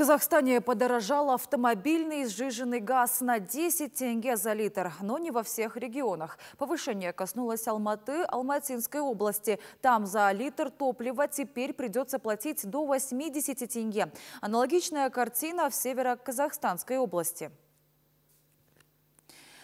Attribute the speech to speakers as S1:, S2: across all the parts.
S1: Казахстане подорожал автомобильный сжиженный газ на 10 тенге за литр, но не во всех регионах. Повышение коснулось Алматы, Алматинской области. Там за литр топлива теперь придется платить до 80 тенге. Аналогичная картина в северо-казахстанской области.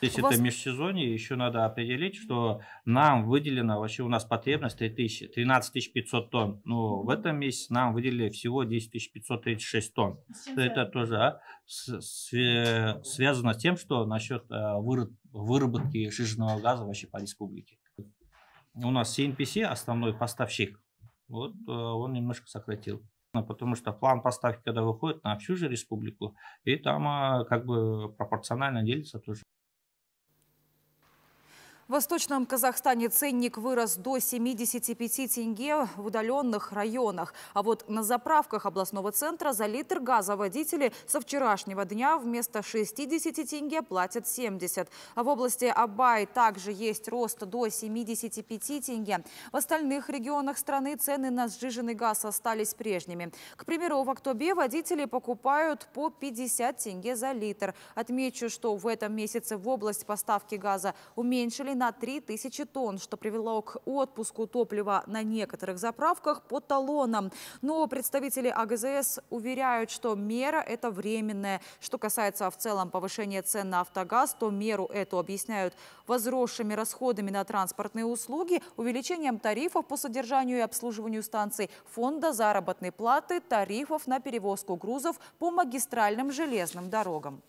S2: То есть вас... это межсезонье, еще надо определить, что нам выделено, вообще у нас потребность 3000, 13 500 тонн, но ну, в этом месяце нам выделили всего 10 536 тонн. Это тоже а, с, с, связано с тем, что насчет а, выры, выработки жирного газа вообще по республике. У нас CNPC, основной поставщик, вот а, он немножко сократил ну, потому что план поставки, когда выходит на всю же республику, и там а, как бы пропорционально делится тоже.
S1: В Восточном Казахстане ценник вырос до 75 тенге в удаленных районах. А вот на заправках областного центра за литр газа водители со вчерашнего дня вместо 60 тенге платят 70. А в области Абай также есть рост до 75 тенге. В остальных регионах страны цены на сжиженный газ остались прежними. К примеру, в Актобе водители покупают по 50 тенге за литр. Отмечу, что в этом месяце в область поставки газа уменьшили на 3000 тонн, что привело к отпуску топлива на некоторых заправках по талонам. Но представители АГЗС уверяют, что мера это временная. Что касается в целом повышения цен на автогаз, то меру эту объясняют возросшими расходами на транспортные услуги, увеличением тарифов по содержанию и обслуживанию станций, фонда заработной платы, тарифов на перевозку грузов по магистральным железным дорогам.